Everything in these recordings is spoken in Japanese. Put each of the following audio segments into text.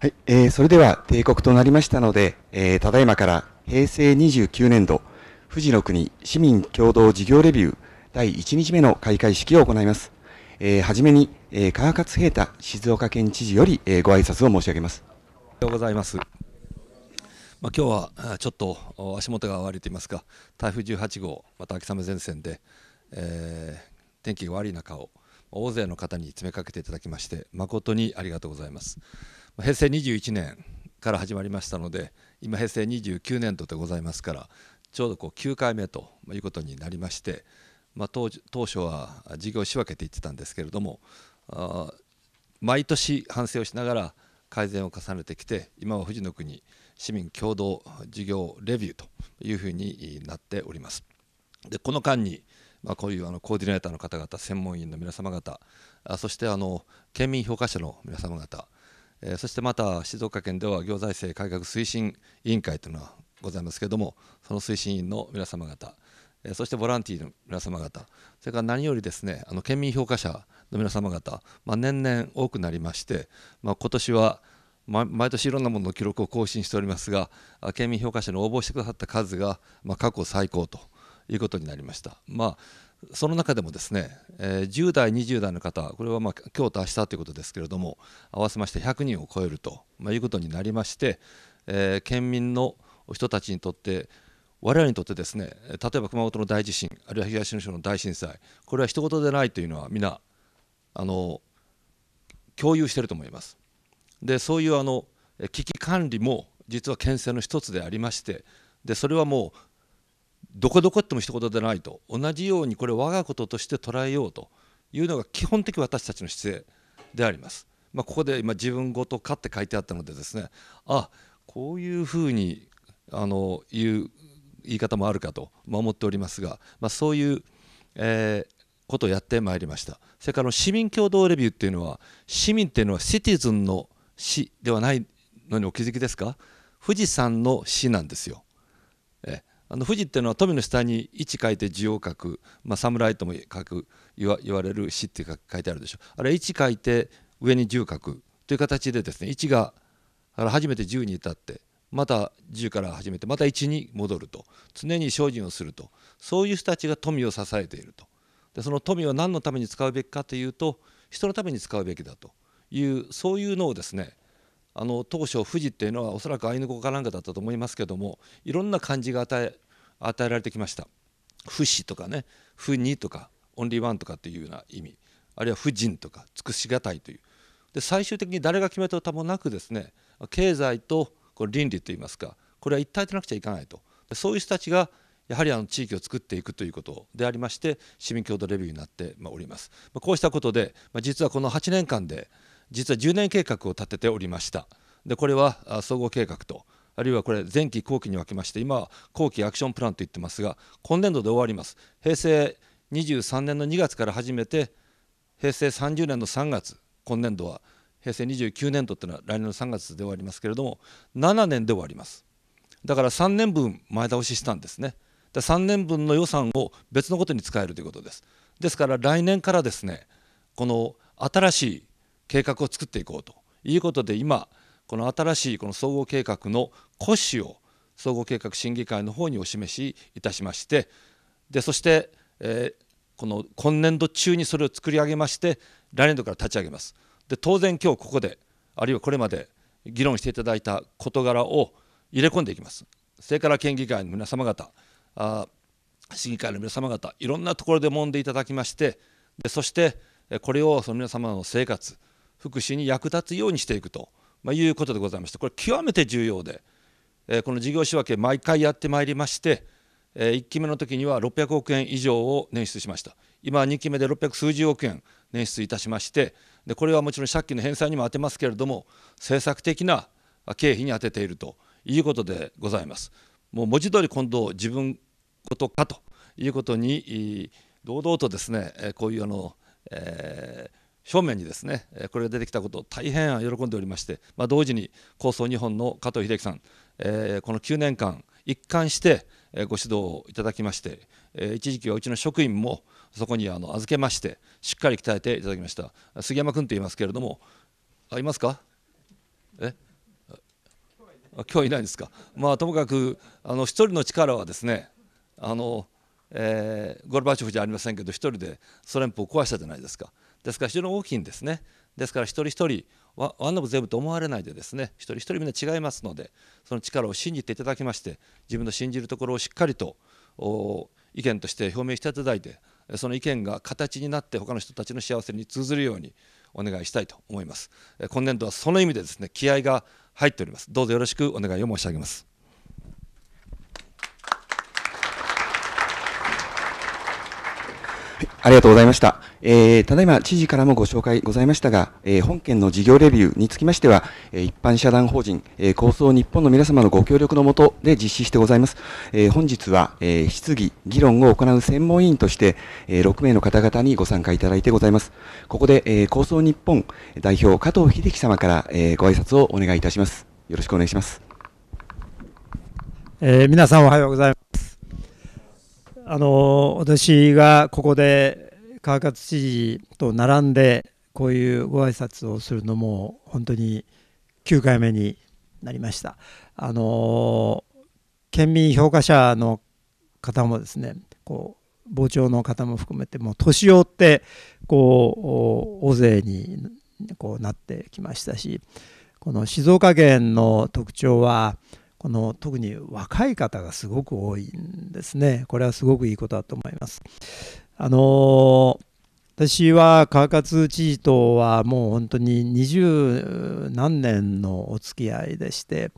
はい、えー、それでは定刻となりましたので、えー、ただいまから平成29年度富士の国市民共同事業レビュー第1日目の開会式を行います。えー、はじめに、えー、川勝平太静岡県知事より、えー、ご挨拶を申し上げます。ありうございます。まあ、今日はちょっと足元が悪いといますか、台風18号、また秋雨前線で、えー、天気が悪い中を大勢の方に詰めかけていただきまして、誠にありがとうございます。平成21年から始まりましたので今平成29年度でございますからちょうどこう9回目ということになりまして、まあ、当初は事業仕分けていってたんですけれども毎年反省をしながら改善を重ねてきて今は富士の国市民共同事業レビューというふうになっております。でこの間にまあ、こういうあのコーディネーターの方々専門員の皆様方あそしてあの県民評価者の皆様方えー、そしてまた静岡県では行財政改革推進委員会というのはございますけれどもその推進委員の皆様方、えー、そしてボランティアの皆様方それから何よりですねあの県民評価者の皆様方、まあ、年々多くなりまして、まあ、今年は毎年いろんなものの記録を更新しておりますが県民評価者の応募してくださった数が、まあ、過去最高ということになりました。まあその中でもですね、えー、10代、20代の方、これはまあ今日と明日ということですけれども、合わせまして100人を超えると、まあ、いうことになりまして、えー、県民の人たちにとって、我々にとってですね、例えば熊本の大地震、あるいは東日本の大震災、これは一言でないというのは、皆あの共有していると思います。で、そういうあの危機管理も実は県政の一つでありまして、でそれはもうどこどこっても一言でないと同じようにこれを我がこととして捉えようというのが基本的私たちの姿勢であります。まあ、ここで今自分ごとかって書いてあったのでですねあこういうふうにあのいう言い方もあるかと思っておりますが、まあ、そういう、えー、ことをやってまいりましたそれから市民共同レビューっていうのは市民っていうのはシティズンの市ではないのにお気づきですか富士山の市なんですよ。えあの富士っていうのは富の下に位置書いて字を書く、まあ、侍とも書く言わ言われる死って書いてあるでしょあれは位置書いて上に十書くという形でですね位置が初めて十に至ってまた10から始めてまた1に戻ると常に精進をするとそういう人たちが富を支えているとでその富を何のために使うべきかというと人のために使うべきだというそういうのをですねあの当初富士っていうのはおそらくアイヌ語かなんかだったと思いますけどもいろんな漢字が与え与えられてきました「不死」とかね「不に」とか「オンリーワン」とかっていうような意味あるいは「富人」とか「尽くしがたい」というで最終的に誰が決めた歌もなくですね経済とこれ倫理といいますかこれは一体でなくちゃいかないとそういう人たちがやはりあの地域を作っていくということでありまして市民共同レビューになっております。こうしたことで実はこの8年間で実は10年計画を立てておりましたでこれは総合計画とあるいはこれ前期後期に分けまして今は後期アクションプランと言ってますが今年度で終わります平成23年の2月から始めて平成30年の3月今年度は平成29年度というのは来年の3月で終わりますけれども7年で終わりますだから3年分前倒ししたんですねで3年分の予算を別のことに使えるということですですから来年からですねこの新しい計画を作っていこうということで今この新しいこの総合計画の骨子を総合計画審議会の方にお示しいたしましてでそして、えー、この今年度中にそれを作り上げまして来年度から立ち上げます。で当然今日ここであるいはこれまで議論していただいた事柄を入れ込んでいきます。それから県議会の皆様方あ市議会の皆様方いろんなところで揉んでいただきましてでそしてこれをその皆様の生活福祉に役立つようにしていくと、まあ、いうことでございましてこれ極めて重要で、えー、この事業仕分け毎回やってまいりまして、えー、1期目の時には600億円以上を捻出しました今2期目で600数十億円捻出いたしましてでこれはもちろん借金の返済にも充てますけれども政策的な経費に充てているということでございます。もう文字通り今度自分ことかということに堂々とですねこういうあの、えー、正面にですねこれが出てきたことを大変喜んでおりまして、まあ、同時に構想日本の加藤秀樹さん、えー、この9年間一貫してご指導をいただきまして、えー、一時期はうちの職員もそこにあの預けましてしっかり鍛えていただきました杉山君と言いますけれどもあいますかえ今日いないんですか、まあ、ともかくあの一人の力はですねあの、えー、ゴルバチョフじゃありませんけど一人でソ連邦を壊したじゃないですか。ですから非常に大きいんですね。ですから一人一人ワンラブ全部と思われないでですね一人一人みんな違いますのでその力を信じていただきまして自分の信じるところをしっかりと意見として表明していただいてその意見が形になって他の人たちの幸せに通ずるようにお願いしたいと思います今年度はその意味でですね気合が入っておりますどうぞよろしくお願いを申し上げますありがとうございました。えー、ただいま知事からもご紹介ございましたが、えー、本件の事業レビューにつきましては、えー、一般社団法人、えー、構想日本の皆様のご協力のもとで実施してございます。えー、本日は、えー、質疑、議論を行う専門委員として、えー、6名の方々にご参加いただいてございます。ここで、えー、構想日本代表加藤秀樹様から、えー、ご挨拶をお願いいたします。よろしくお願いします。えー、皆さんおはようございます。あの私がここで川勝知事と並んでこういうご挨拶をするのも本当に9回目になりましたあの県民評価者の方もですねこう傍聴の方も含めてもう年を追ってこう大勢にこうなってきましたしこの静岡県の特徴はこの特に若い方がすごく多いんですねこれはすごくいいことだと思いますあの私は川勝知事とはもう本当に二十何年のお付き合いでして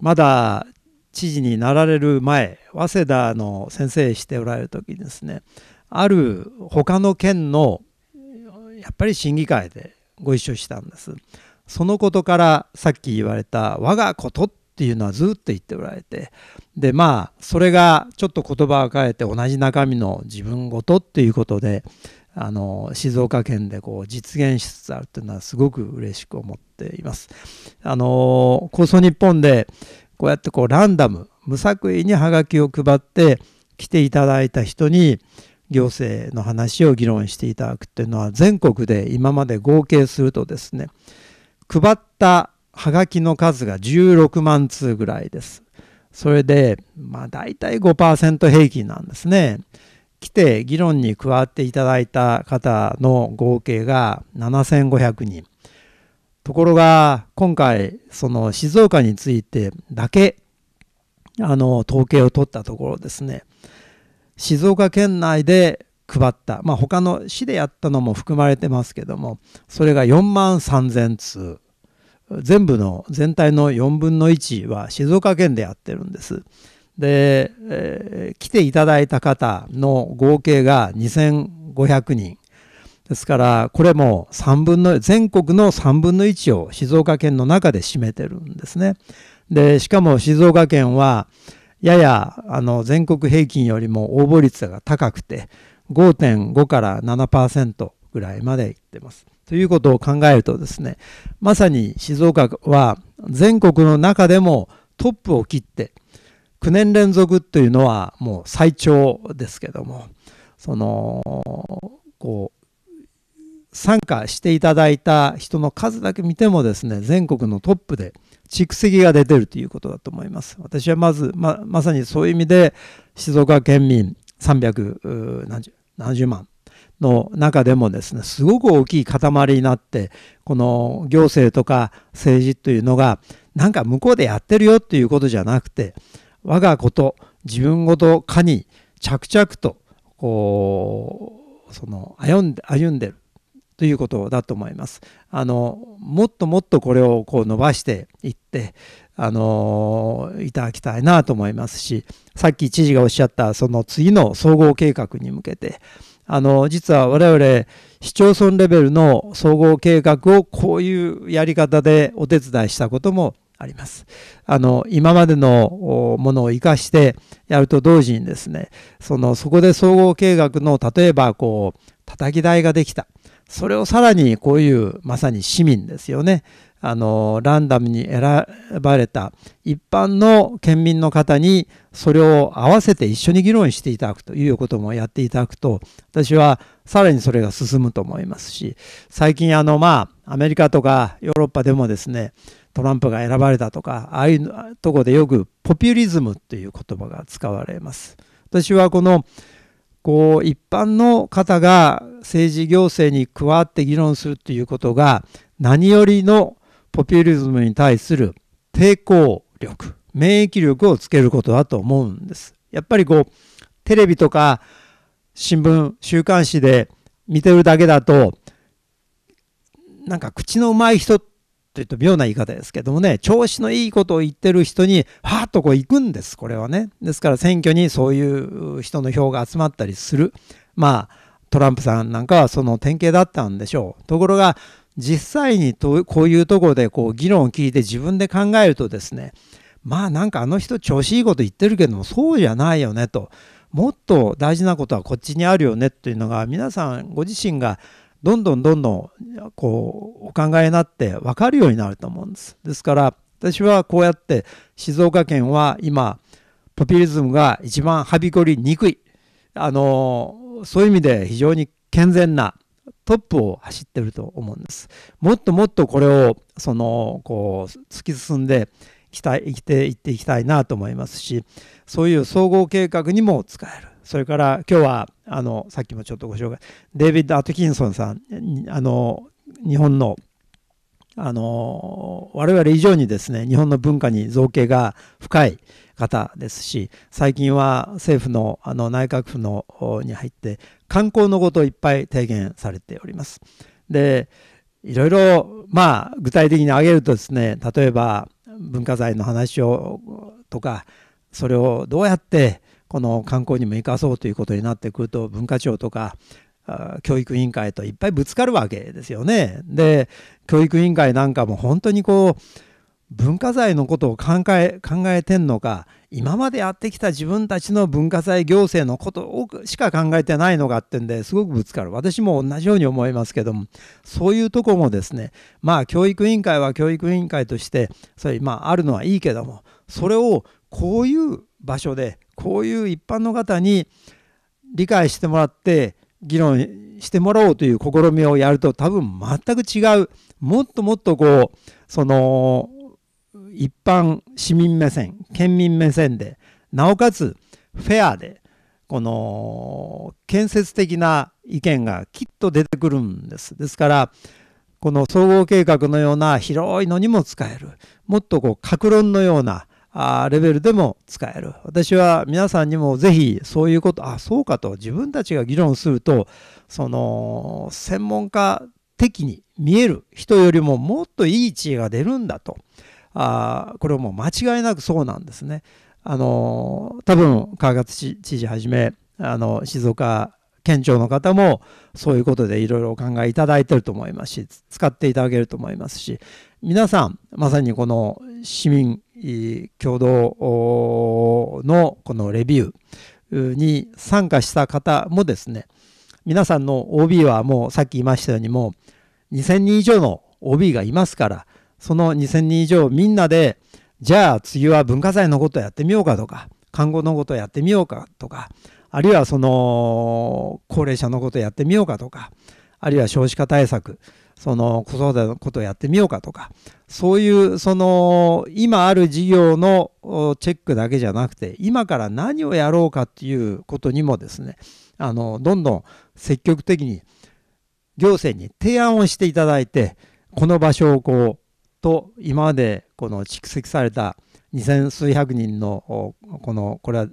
まだ知事になられる前早稲田の先生しておられる時にですねある他の県のやっぱり審議会でご一緒したんですそのことからさっき言われた「我がこと」っっていうのはずっと言っておられてでまあそれがちょっと言葉を変えて同じ中身の自分ごとっていうことであの静岡県でこう実現しつつあるというのはすごく嬉しく思っています。あの構想日本でこうやってこうランダム無作為にハガキを配って来ていただいた人に行政の話を議論していただくっていうのは全国で今まで合計するとですね配ったはがきの数が16万通ぐらいです。それで、まあ大体5%平均なんですね。来て議論に加わっていただいた方の合計が7500人。ところが今回その静岡についてだけあの統計を取ったところですね静岡県内で配った、まあ、他の市でやったのも含まれてますけどもそれが4万3,000通全部の全体の4分の1は静岡県でやってるんです。で、えー、来ていただいた方の合計が2500人ですからこれも3分の全国の3分の1を静岡県の中で占めてるんですね。でしかも静岡県はややあの全国平均よりも応募率が高くて5.5から7%ぐらいまでいってます。ということを考えるとですねまさに静岡は全国の中でもトップを切って9年連続というのはもう最長ですけどもそのこう参加していただいた人の数だけ見てもですね全国のトップで蓄積が出てるということだと思います私はまずままさにそういう意味で静岡県民370何十万の中でもですねすごく大きい塊になってこの行政とか政治というのがなんか向こうでやってるよっていうことじゃなくて我がこと自分ごとかに着々とこうその歩んで歩んでるということだと思います。あのもっともっとこれをこう伸ばしていってあのいただきたいなと思いますしさっき知事がおっしゃったその次の総合計画に向けてあの、実は我々、市町村レベルの総合計画をこういうやり方でお手伝いしたこともあります。あの、今までのものを活かしてやると同時にですね、その、そこで総合計画の、例えばこう、叩き台ができた。それをさらにこういうまさに市民ですよねあのランダムに選ばれた一般の県民の方にそれを合わせて一緒に議論していただくということもやっていただくと私はさらにそれが進むと思いますし最近あのまあアメリカとかヨーロッパでもですねトランプが選ばれたとかああいうとこでよくポピュリズムという言葉が使われます。私はこのこう一般の方が政治行政に加わって議論するということが何よりのポピュリズムに対する抵抗力免疫力をつけることだと思うんです。やっぱりこうテレビとか新聞週刊誌で見てるだけだとなんか口のうまい人ってというと妙な言い方ですけどもね、調子のいいことを言ってる人に、はーっとこう行くんです、これはね。ですから選挙にそういう人の票が集まったりする。まあ、トランプさんなんかはその典型だったんでしょう。ところが、実際にとこういうところでこう議論を聞いて自分で考えるとですね、まあなんかあの人調子いいこと言ってるけども、そうじゃないよねと。もっと大事なことはこっちにあるよねというのが皆さんご自身がどんどんどんどんこうお考えになって分かるようになると思うんです。ですから私はこうやって静岡県は今ポピュリズムが一番はびこりにくいあのそういう意味で非常に健全なトップを走ってると思うんです。もっともっとこれをそのこう突き進んで生きていっていきたいなと思いますしそういう総合計画にも使える。それから今日はあのさっきもちょっとご紹介デイビッド・アトキンソンさんあの日本のあの我々以上にですね日本の文化に造形が深い方ですし最近は政府のあの内閣府のに入って観光のことをいっぱい提言されております。でいろいろまあ具体的に挙げるとですね例えば文化財の話をとかそれをどうやってこの観光にも生かそうということになってくると文化庁とか教育委員会といっぱいぶつかるわけですよね。で教育委員会なんかも本当にこう文化財のことを考え考えてんのか今までやってきた自分たちの文化財行政のことをしか考えてないのかってんですごくぶつかる私も同じように思いますけどもそういうとこもですねまあ教育委員会は教育委員会としてそれまああるのはいいけどもそれをこういう場所でこういう一般の方に理解してもらって議論してもらおうという試みをやると多分全く違うもっともっとこうその一般市民目線県民目線でなおかつフェアでこの建設的な意見がきっと出てくるんです。ですからこの総合計画のような広いのにも使えるもっとこう格論のようなあレベルでも使える。私は皆さんにもぜひそういうこと、あ、そうかと自分たちが議論すると、その専門家的に見える人よりももっといい知恵が出るんだと。あこれはもう間違いなくそうなんですね。あの多分川勝知事はじめあの静岡県庁の方もそういうことでいろいろお考えいただいてると思いますし使っていただけると思いますし皆さんまさにこの市民共同のこのレビューに参加した方もですね、皆さんの OB はもうさっき言いましたようにもう2000人以上の OB がいますから、その2000人以上みんなで、じゃあ次は文化財のことやってみようかとか、看護のことやってみようかとか、あるいはその高齢者のことやってみようかとか、あるいは少子化対策、その子育てのことをやってみようかとか、そういうその今ある事業のチェックだけじゃなくて、今から何をやろうかっていうことにもですね、あの、どんどん積極的に行政に提案をしていただいて、この場所をこう、と今までこの蓄積された二千数百人のこのこれは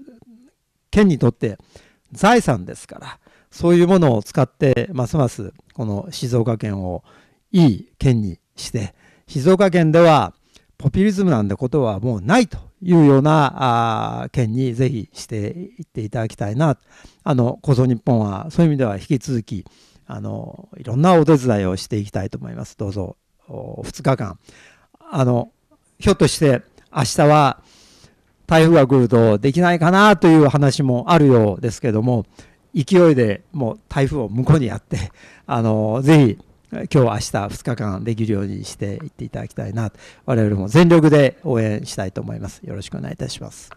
県にとって財産ですからそういうものを使ってますますこの静岡県をいい県にして静岡県ではポピュリズムなんてことはもうないというようなあ県にぜひしていっていただきたいなあの構想日本はそういう意味では引き続きあのいろんなお手伝いをしていきたいと思いますどうぞ2日間あのひょっとして明日は台風が来るとできないかなという話もあるようですけども勢いでもう台風を向こうにやって あのぜひ今日明日2日間できるようにしていっていただきたいな我々も全力で応援したいと思いますよろしくお願いいたします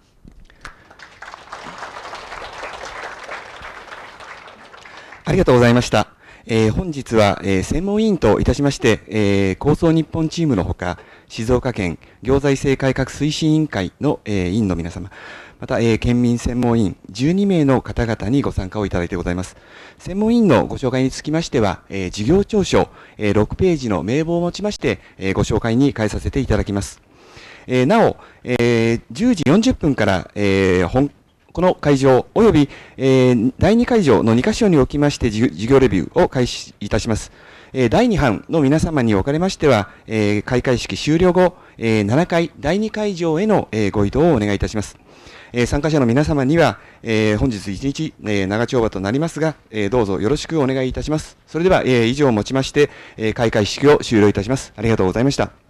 ありがとうございましたえー、本日は、えー、専門委員といたしまして、えー、構想日本チームのほか、静岡県行財政改革推進委員会の、えー、委員の皆様、また、えー、県民専門委員12名の方々にご参加をいただいてございます。専門委員のご紹介につきましては、えー、事業調書、えー、6ページの名簿をもちまして、えー、ご紹介に変えさせていただきます。えー、なお、えー、10時40分から、えー、本この会場及び、えー、第2会場の2カ所におきまして事業レビューを開始いたします。えー、第2班の皆様におかれましては、えー、開会式終了後、え7回第2会場への、えご移動をお願いいたします。え参加者の皆様には、え本日一日、え長丁場となりますが、えどうぞよろしくお願いいたします。それでは、え以上をもちまして、え開会式を終了いたします。ありがとうございました。